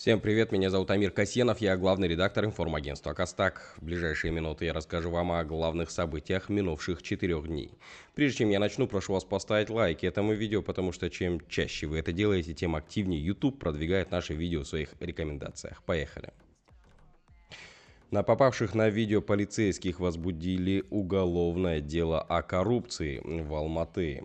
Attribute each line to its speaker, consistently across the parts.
Speaker 1: Всем привет, меня зовут Амир Касьянов, я главный редактор информагентства «Костак». В ближайшие минуты я расскажу вам о главных событиях минувших четырех дней. Прежде чем я начну, прошу вас поставить лайки этому видео, потому что чем чаще вы это делаете, тем активнее YouTube продвигает наши видео в своих рекомендациях. Поехали! На попавших на видео полицейских возбудили уголовное дело о коррупции в Алматы.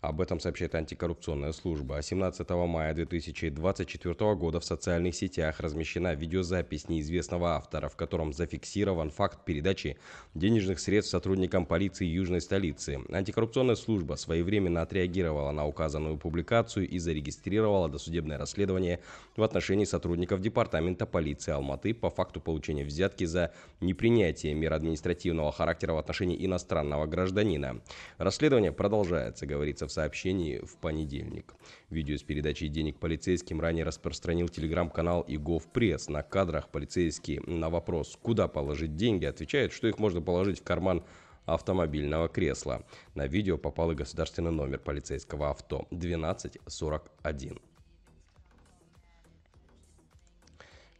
Speaker 1: Об этом сообщает антикоррупционная служба. 17 мая 2024 года в социальных сетях размещена видеозапись неизвестного автора, в котором зафиксирован факт передачи денежных средств сотрудникам полиции Южной столицы. Антикоррупционная служба своевременно отреагировала на указанную публикацию и зарегистрировала досудебное расследование в отношении сотрудников Департамента полиции Алматы по факту получения взятки за непринятие мер административного характера в отношении иностранного гражданина. Расследование продолжается, говорится в в сообщении в понедельник. Видео с передачей денег полицейским ранее распространил телеграм-канал и Пресс. На кадрах полицейские на вопрос, куда положить деньги, отвечают, что их можно положить в карман автомобильного кресла. На видео попал и государственный номер полицейского авто 1241.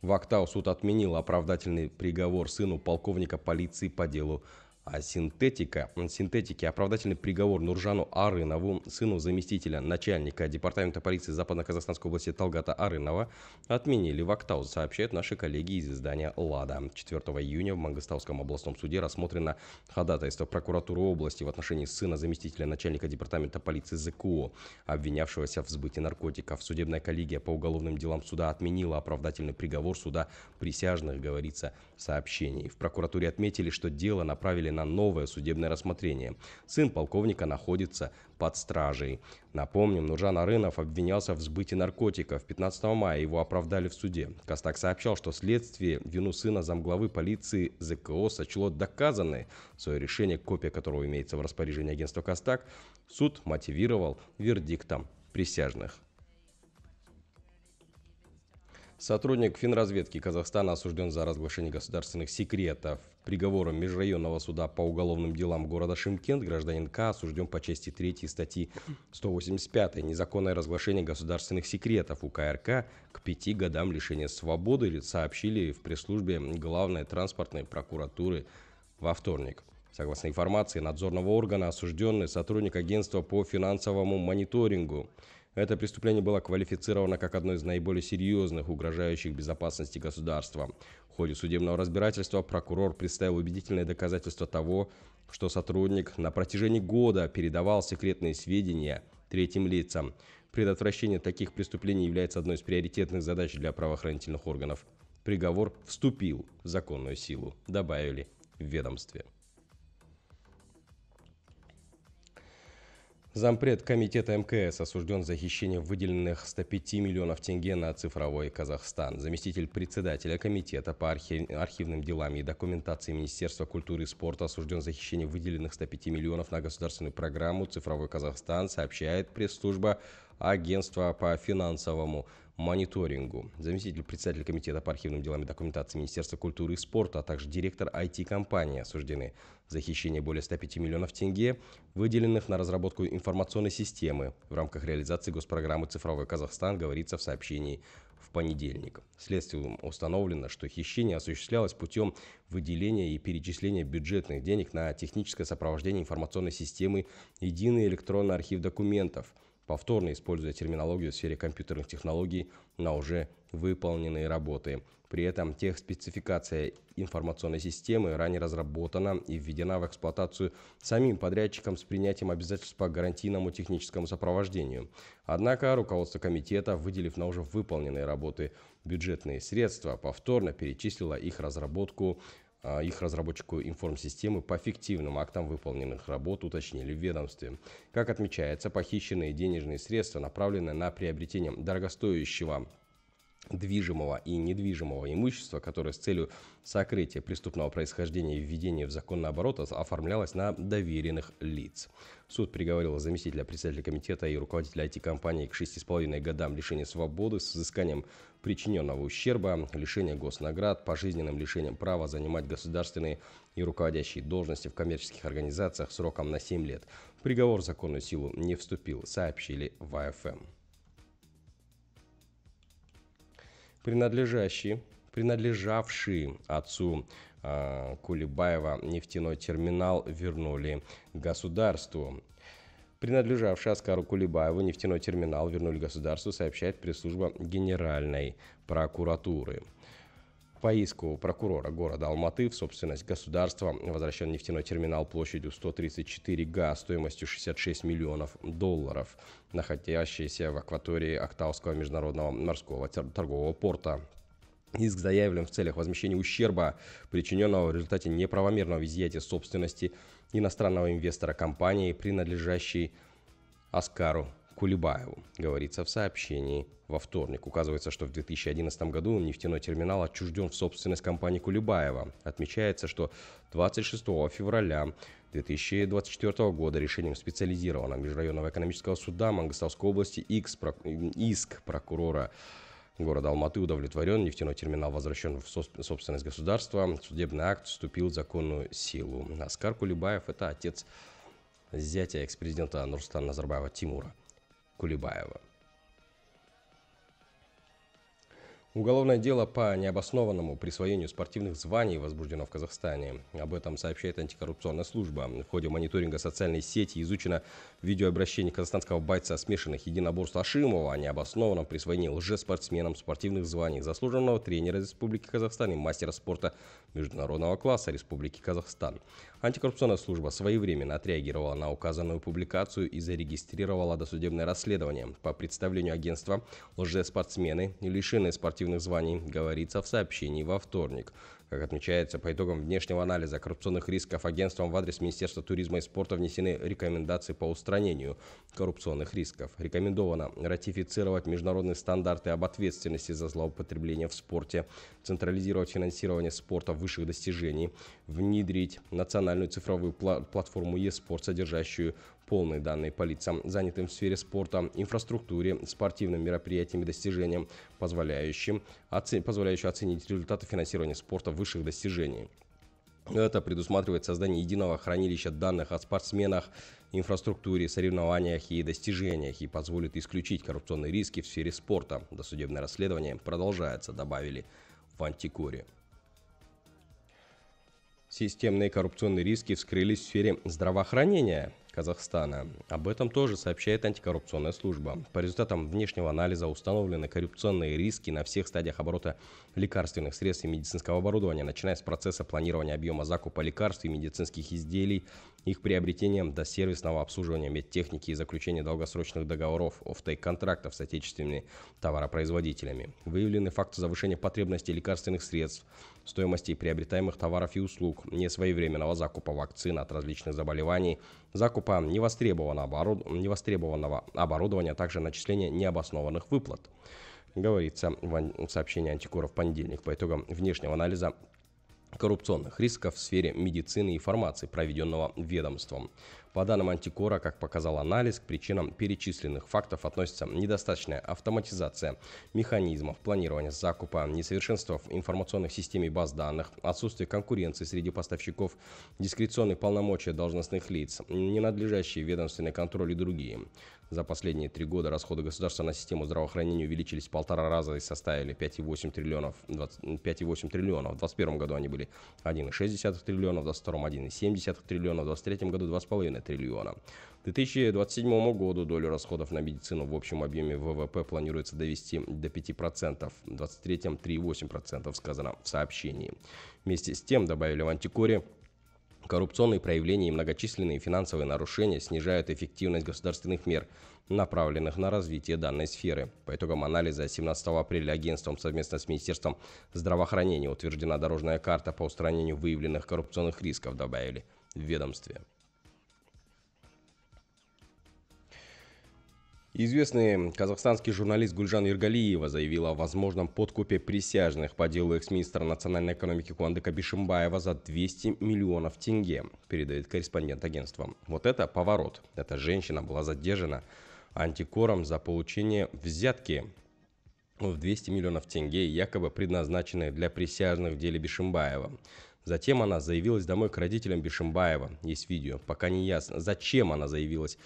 Speaker 1: В Актау суд отменил оправдательный приговор сыну полковника полиции по делу а синтетика, синтетики, оправдательный приговор Нуржану Арынову, сыну заместителя начальника департамента полиции Западно-Казахстанской области Талгата Арынова, отменили в Актау, сообщают наши коллеги из издания «Лада». 4 июня в Мангостауском областном суде рассмотрено ходатайство прокуратуры области в отношении сына заместителя начальника департамента полиции ЗКО, обвинявшегося в сбытии наркотиков. Судебная коллегия по уголовным делам суда отменила оправдательный приговор суда присяжных, говорится в сообщении. В прокуратуре отметили, что дело направили направили на новое судебное рассмотрение. Сын полковника находится под стражей. Напомним, Нуржан Арынов обвинялся в сбытии наркотиков. 15 мая его оправдали в суде. Костак сообщал, что следствие вину сына замглавы полиции ЗКО сочло доказанной. Свое решение, копия которого имеется в распоряжении агентства Костак, суд мотивировал вердиктом присяжных. Сотрудник финразведки Казахстана осужден за разглашение государственных секретов. Приговором Межрайонного суда по уголовным делам города Шимкент гражданин К. осужден по части 3 статьи 185 «Незаконное разглашение государственных секретов УК РК» к пяти годам лишения свободы, сообщили в пресс-службе Главной транспортной прокуратуры во вторник. Согласно информации надзорного органа, осужденный сотрудник агентства по финансовому мониторингу это преступление было квалифицировано как одно из наиболее серьезных, угрожающих безопасности государства. В ходе судебного разбирательства прокурор представил убедительные доказательства того, что сотрудник на протяжении года передавал секретные сведения третьим лицам. Предотвращение таких преступлений является одной из приоритетных задач для правоохранительных органов. Приговор вступил в законную силу, добавили в ведомстве. Зампред комитета МКС осужден за хищение выделенных 105 миллионов тенге на цифровой Казахстан. Заместитель председателя комитета по архивным делам и документации Министерства культуры и спорта осужден за хищение выделенных 105 миллионов на государственную программу «Цифровой Казахстан», сообщает пресс-служба агентства по финансовому мониторингу. Заместитель председателя комитета по архивным делам и документации Министерства культуры и спорта, а также директор IT-компании осуждены за хищение более 105 миллионов тенге, выделенных на разработку информационной системы в рамках реализации госпрограммы «Цифровой Казахстан», говорится в сообщении в понедельник. Следствием установлено, что хищение осуществлялось путем выделения и перечисления бюджетных денег на техническое сопровождение информационной системы «Единый электронный архив документов», повторно используя терминологию в сфере компьютерных технологий на уже выполненные работы. При этом техспецификация информационной системы ранее разработана и введена в эксплуатацию самим подрядчиком с принятием обязательств по гарантийному техническому сопровождению. Однако руководство комитета, выделив на уже выполненные работы бюджетные средства, повторно перечислило их разработку а, их разработчику информсистемы по фиктивным актам выполненных работ уточнили в ведомстве. Как отмечается, похищенные денежные средства направлены на приобретение дорогостоящего движимого и недвижимого имущества, которое с целью сокрытия преступного происхождения и введения в законный оборот оформлялось на доверенных лиц. Суд приговорил заместителя председателя комитета и руководителя IT-компании к 6,5 годам лишения свободы с взысканием причиненного ущерба, лишения госнаград, пожизненным лишением права занимать государственные и руководящие должности в коммерческих организациях сроком на 7 лет. Приговор в законную силу не вступил, сообщили в АФМ. принадлежащий принадлежавший отцу э, а, Кулебаева нефтяной терминал вернули государству. Принадлежавший Аскару Кулебаеву нефтяной терминал вернули государству, сообщает пресс-служба Генеральной прокуратуры. По иску прокурора города Алматы в собственность государства возвращен нефтяной терминал площадью 134 га стоимостью 66 миллионов долларов, находящийся в акватории Октавского международного морского торгового порта. Иск заявлен в целях возмещения ущерба, причиненного в результате неправомерного изъятия собственности иностранного инвестора компании, принадлежащей Аскару Кулебаеву, говорится в сообщении во вторник. Указывается, что в 2011 году нефтяной терминал отчужден в собственность компании Кулебаева. Отмечается, что 26 февраля 2024 года решением специализированного межрайонного экономического суда Мангостовской области иск прокурора города Алматы удовлетворен, нефтяной терминал возвращен в собственность государства, судебный акт вступил в законную силу. Аскар Кулебаев – это отец зятя экс-президента Нурстана Назарбаева Тимура. Кулебаева. Уголовное дело по необоснованному присвоению спортивных званий возбуждено в Казахстане. Об этом сообщает антикоррупционная служба. В ходе мониторинга социальной сети изучено видеообращение казахстанского бойца смешанных единоборств Ашимова о необоснованном присвоении лжеспортсменам спортивных званий заслуженного тренера Республики Казахстан и мастера спорта международного класса Республики Казахстан. Антикоррупционная служба своевременно отреагировала на указанную публикацию и зарегистрировала досудебное расследование. По представлению агентства лжеспортсмены лишены спортивных корпоративных званий, говорится в сообщении во вторник. Как отмечается, по итогам внешнего анализа коррупционных рисков агентством в адрес Министерства туризма и спорта внесены рекомендации по устранению коррупционных рисков. Рекомендовано ратифицировать международные стандарты об ответственности за злоупотребление в спорте, централизировать финансирование спорта высших достижений, внедрить национальную цифровую платформу e-спорт, содержащую полные данные по лицам, занятым в сфере спорта, инфраструктуре, спортивным мероприятиям и достижениям, позволяющим, оце, позволяющим оценить результаты финансирования спорта высших достижений. Это предусматривает создание единого хранилища данных о спортсменах, инфраструктуре, соревнованиях и достижениях и позволит исключить коррупционные риски в сфере спорта. Досудебное расследование продолжается, добавили в антикоре. Системные коррупционные риски вскрылись в сфере здравоохранения. Казахстана. Об этом тоже сообщает антикоррупционная служба. По результатам внешнего анализа установлены коррупционные риски на всех стадиях оборота лекарственных средств и медицинского оборудования, начиная с процесса планирования объема закупа лекарств и медицинских изделий, их приобретением до сервисного обслуживания медтехники и заключения долгосрочных договоров офтейк-контрактов с отечественными товаропроизводителями. Выявлены факты завышения потребностей лекарственных средств, стоимости приобретаемых товаров и услуг, несвоевременного закупа вакцин от различных заболеваний, закупа невостребованного, оборуд... невостребованного оборудования, а также начисления необоснованных выплат. Говорится в сообщении Антикора в понедельник по итогам внешнего анализа коррупционных рисков в сфере медицины и фармации, проведенного ведомством. По данным антикора, как показал анализ, к причинам перечисленных фактов относятся недостаточная автоматизация механизмов планирования закупа, несовершенство в информационных системе баз данных, отсутствие конкуренции среди поставщиков, дискреционные полномочия должностных лиц, ненадлежащий ведомственный контроль и другие. За последние три года расходы государства на систему здравоохранения увеличились в полтора раза и составили 5,8 триллионов. 5,8 триллионов. В 2021 году они были 1,6 триллиона, в 2022 1,7 триллиона, в 2023 году 2,5 триллиона. К 2027 году долю расходов на медицину в общем объеме ВВП планируется довести до 5%, в 2023 3,8% сказано в сообщении. Вместе с тем, добавили в антикоре, Коррупционные проявления и многочисленные финансовые нарушения снижают эффективность государственных мер, направленных на развитие данной сферы. По итогам анализа 17 апреля агентством совместно с Министерством здравоохранения утверждена дорожная карта по устранению выявленных коррупционных рисков, добавили в ведомстве. Известный казахстанский журналист Гульжан Иргалиева заявила о возможном подкупе присяжных по делу экс-министра национальной экономики Куандыка Бишимбаева за 200 миллионов тенге, передает корреспондент агентства. Вот это поворот. Эта женщина была задержана антикором за получение взятки в 200 миллионов тенге, якобы предназначенной для присяжных в деле Бишимбаева. Затем она заявилась домой к родителям Бишимбаева. Есть видео. Пока не ясно, зачем она заявилась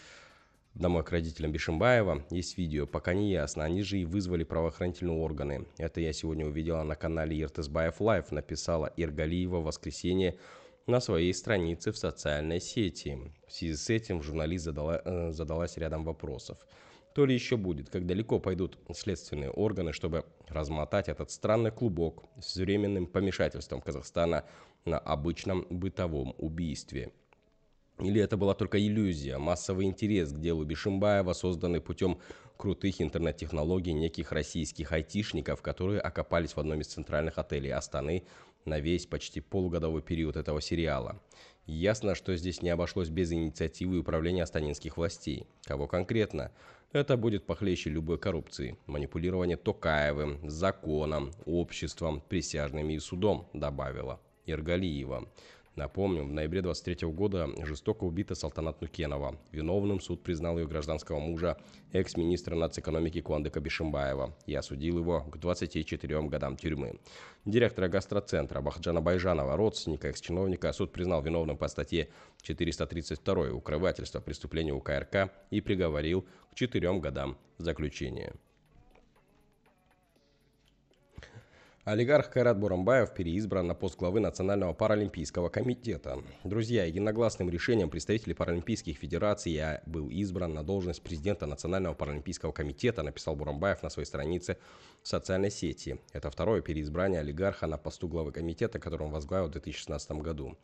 Speaker 1: домой к родителям Бишимбаева. Есть видео, пока не ясно. Они же и вызвали правоохранительные органы. Это я сегодня увидела на канале Иртызбаев Лайф, написала Иргалиева в воскресенье на своей странице в социальной сети. В связи с этим журналист задала, э, задалась рядом вопросов. То ли еще будет, как далеко пойдут следственные органы, чтобы размотать этот странный клубок с временным помешательством Казахстана на обычном бытовом убийстве – или это была только иллюзия, массовый интерес к делу Бишимбаева, созданный путем крутых интернет-технологий неких российских айтишников, которые окопались в одном из центральных отелей Астаны на весь почти полугодовой период этого сериала. Ясно, что здесь не обошлось без инициативы управления астанинских властей. Кого конкретно? Это будет похлеще любой коррупции. Манипулирование Токаевым, законом, обществом, присяжными и судом, добавила Иргалиева. Напомним, в ноябре 23 года жестоко убита Салтанат Нукенова. Виновным суд признал ее гражданского мужа, экс-министра нацэкономики Куандыка Бишимбаева, и осудил его к 24 годам тюрьмы. Директора гастроцентра Бахджана Байжанова, родственника экс-чиновника, суд признал виновным по статье 432 «Укрывательство преступления УКРК» и приговорил к четырем годам заключения. Олигарх Кайрат Бурамбаев переизбран на пост главы Национального паралимпийского комитета. Друзья, единогласным решением представителей паралимпийских федераций я был избран на должность президента Национального паралимпийского комитета, написал Бурамбаев на своей странице в социальной сети. Это второе переизбрание олигарха на посту главы комитета, который он возглавил в 2016 году.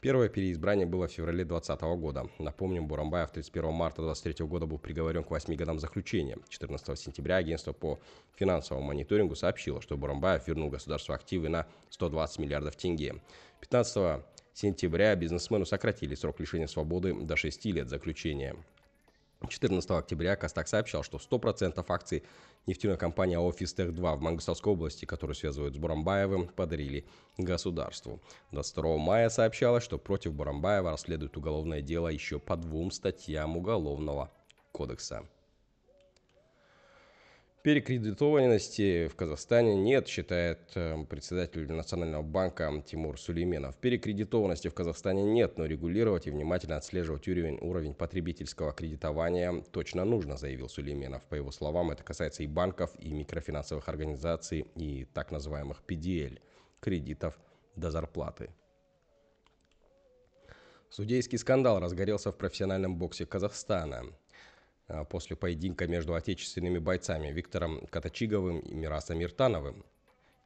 Speaker 1: Первое переизбрание было в феврале 2020 года. Напомним, Бурамбаев 31 марта 2023 года был приговорен к 8 годам заключения. 14 сентября агентство по финансовому мониторингу сообщило, что Бурамбаев вернул государству активы на 120 миллиардов тенге. 15 сентября бизнесмену сократили срок лишения свободы до 6 лет заключения. 14 октября Костак сообщал, что 100% акций нефтяной компании «Офистех-2» в Мангустовской области, которую связывают с Бурамбаевым, подарили государству. 22 мая сообщалось, что против Бурамбаева расследуют уголовное дело еще по двум статьям Уголовного кодекса. Перекредитованности в Казахстане нет, считает эм, председатель Национального банка Тимур Сулейменов. Перекредитованности в Казахстане нет, но регулировать и внимательно отслеживать уровень, уровень потребительского кредитования точно нужно, заявил Сулейменов. По его словам, это касается и банков, и микрофинансовых организаций, и так называемых PDL – кредитов до зарплаты. Судейский скандал разгорелся в профессиональном боксе Казахстана. А, после поединка между отечественными бойцами Виктором Катачиговым и Мирасом Иртановым.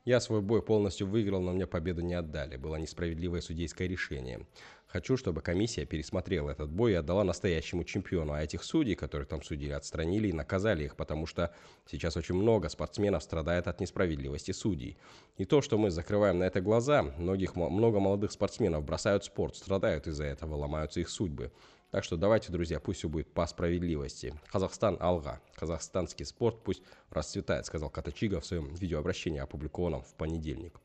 Speaker 1: Я свой бой полностью выиграл, но мне победу не отдали. Было несправедливое судейское решение. Хочу, чтобы комиссия пересмотрела этот бой и отдала настоящему чемпиону. А этих судей, которые там судили, отстранили и наказали их, потому что сейчас очень много спортсменов страдает от несправедливости судей. И то, что мы закрываем на это глаза, многих, много молодых спортсменов бросают спорт, страдают из-за этого, ломаются их судьбы. Так что давайте, друзья, пусть все будет по справедливости. Казахстан алга. Казахстанский спорт пусть расцветает, сказал Катачига в своем видеообращении, опубликованном в понедельник.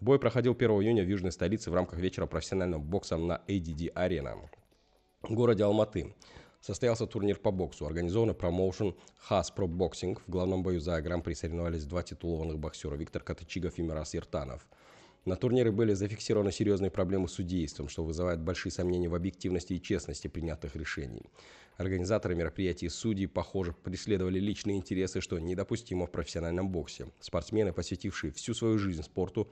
Speaker 1: Бой проходил 1 июня в южной столице в рамках вечера профессионального бокса на ADD-арена в городе Алматы. Состоялся турнир по боксу, организованный промоушен Хас Pro Boxing. В главном бою за гран-при соревновались два титулованных боксера Виктор Катачигов и Мирас Иртанов. На турнире были зафиксированы серьезные проблемы с судейством, что вызывает большие сомнения в объективности и честности принятых решений. Организаторы мероприятий и судьи, похоже, преследовали личные интересы, что недопустимо в профессиональном боксе. Спортсмены, посвятившие всю свою жизнь спорту,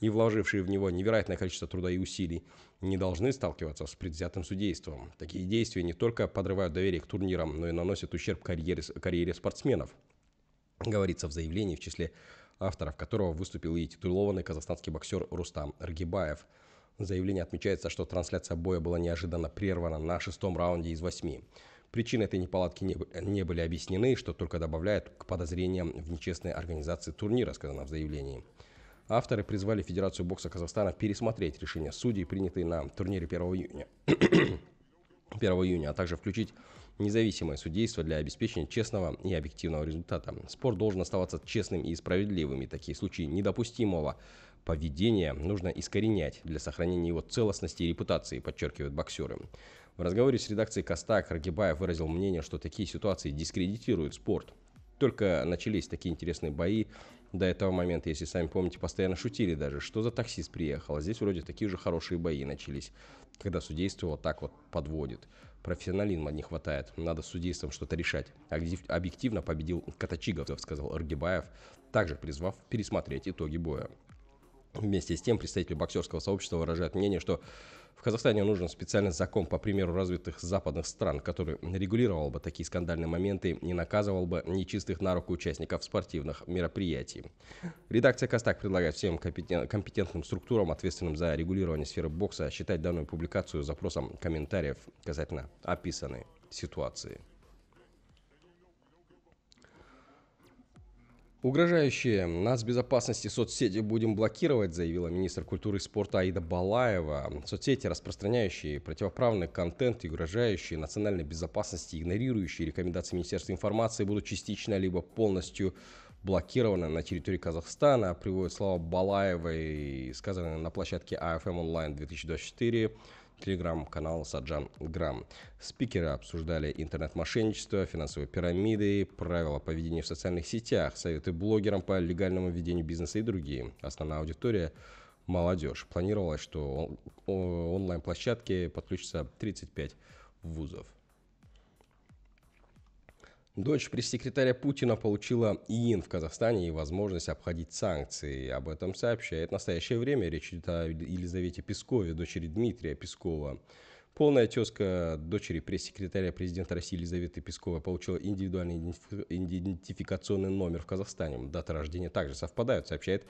Speaker 1: и вложившие в него невероятное количество труда и усилий, не должны сталкиваться с предвзятым судейством. Такие действия не только подрывают доверие к турнирам, но и наносят ущерб карьере, карьере спортсменов, говорится в заявлении в числе авторов которого выступил и титулованный казахстанский боксер Рустам Ргибаев. В заявлении отмечается, что трансляция боя была неожиданно прервана на шестом раунде из восьми. Причины этой неполадки не, были объяснены, что только добавляет к подозрениям в нечестной организации турнира, сказано в заявлении. Авторы призвали Федерацию бокса Казахстана пересмотреть решение судей, принятые на турнире 1 июня. 1 июня, а также включить независимое судейство для обеспечения честного и объективного результата. Спор должен оставаться честным и справедливым, и такие случаи недопустимого поведения нужно искоренять для сохранения его целостности и репутации, подчеркивают боксеры. В разговоре с редакцией Костак Рагибаев выразил мнение, что такие ситуации дискредитируют спорт – только начались такие интересные бои до этого момента, если сами помните, постоянно шутили даже, что за таксист приехал. А здесь вроде такие же хорошие бои начались, когда судейство вот так вот подводит. Профессионализма не хватает, надо с судейством что-то решать. Объективно победил Катачигов, сказал Аргибаев, также призвав пересмотреть итоги боя. Вместе с тем представители боксерского сообщества выражают мнение, что в Казахстане нужен специальный закон, по примеру развитых западных стран, который регулировал бы такие скандальные моменты и наказывал бы нечистых на руку участников спортивных мероприятий. Редакция Кастак предлагает всем компетентным структурам, ответственным за регулирование сферы бокса, считать данную публикацию запросом комментариев касательно описанной ситуации. Угрожающие нас безопасности соцсети будем блокировать, заявила министр культуры и спорта Аида Балаева. Соцсети, распространяющие противоправный контент и угрожающие национальной безопасности, игнорирующие рекомендации Министерства информации, будут частично либо полностью блокированы на территории Казахстана, приводит слова Балаевой, сказанные на площадке AFM а Online 2024 телеграм-канал Саджан Грам. Спикеры обсуждали интернет-мошенничество, финансовые пирамиды, правила поведения в социальных сетях, советы блогерам по легальному ведению бизнеса и другие. Основная аудитория – молодежь. Планировалось, что онлайн-площадке подключится 35 вузов. Дочь пресс-секретаря Путина получила ИИН в Казахстане и возможность обходить санкции. Об этом сообщает в настоящее время. Речь идет о Елизавете Пескове, дочери Дмитрия Пескова. Полная тезка дочери пресс-секретаря президента России Елизаветы Пескова получила индивидуальный идентификационный номер в Казахстане. Дата рождения также совпадают, сообщает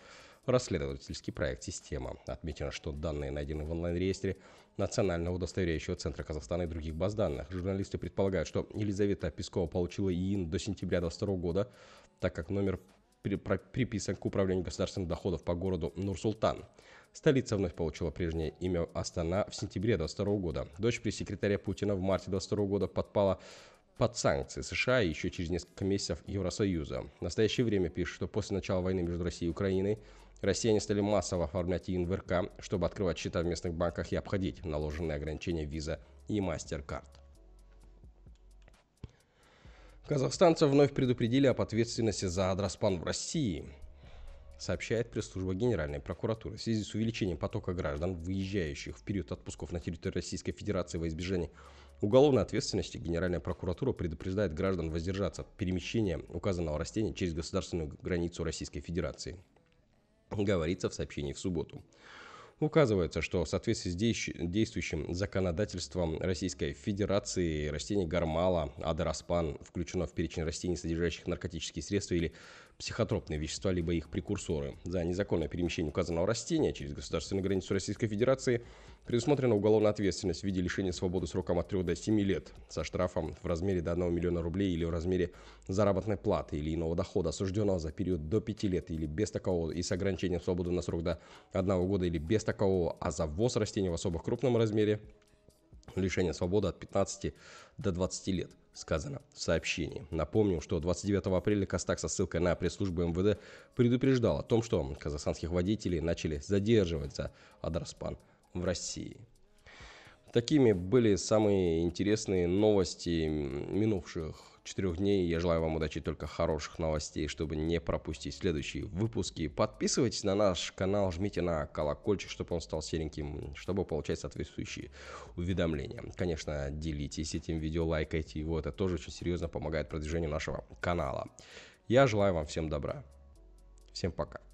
Speaker 1: расследовательский проект «Система». Отмечено, что данные найдены в онлайн-реестре Национального удостоверяющего центра Казахстана и других баз данных. Журналисты предполагают, что Елизавета Пескова получила ИИН до сентября 2022 года, так как номер приписан к управлению государственных доходов по городу Нур-Султан. Столица вновь получила прежнее имя Астана в сентябре 22 года. Дочь пресс-секретаря Путина в марте 22 года подпала под санкции США и еще через несколько месяцев Евросоюза. В настоящее время пишут, что после начала войны между Россией и Украиной россияне стали массово оформлять ИНВРК, чтобы открывать счета в местных банках и обходить наложенные ограничения виза и MasterCard. Казахстанцев вновь предупредили об ответственности за Адраспан в России сообщает пресс-служба Генеральной прокуратуры. В связи с увеличением потока граждан, выезжающих в период отпусков на территорию Российской Федерации во избежание уголовной ответственности, Генеральная прокуратура предупреждает граждан воздержаться от перемещения указанного растения через государственную границу Российской Федерации. Говорится в сообщении в субботу. Указывается, что в соответствии с действующим законодательством Российской Федерации растение гармала, Адераспан включено в перечень растений, содержащих наркотические средства или психотропные вещества, либо их прекурсоры. За незаконное перемещение указанного растения через государственную границу Российской Федерации Предусмотрена уголовная ответственность в виде лишения свободы сроком от 3 до 7 лет со штрафом в размере до 1 миллиона рублей или в размере заработной платы или иного дохода осужденного за период до 5 лет или без такового и с ограничением свободы на срок до 1 года или без такового, а за ввоз растений в особо крупном размере лишение свободы от 15 до 20 лет, сказано в сообщении. Напомним, что 29 апреля Костак со ссылкой на пресс-службу МВД предупреждал о том, что казахстанских водителей начали задерживать за Адроспан – в России. Такими были самые интересные новости минувших четырех дней. Я желаю вам удачи только хороших новостей, чтобы не пропустить следующие выпуски. Подписывайтесь на наш канал, жмите на колокольчик, чтобы он стал сереньким, чтобы получать соответствующие уведомления. Конечно, делитесь этим видео, лайкайте его, это тоже очень серьезно помогает продвижению нашего канала. Я желаю вам всем добра. Всем пока.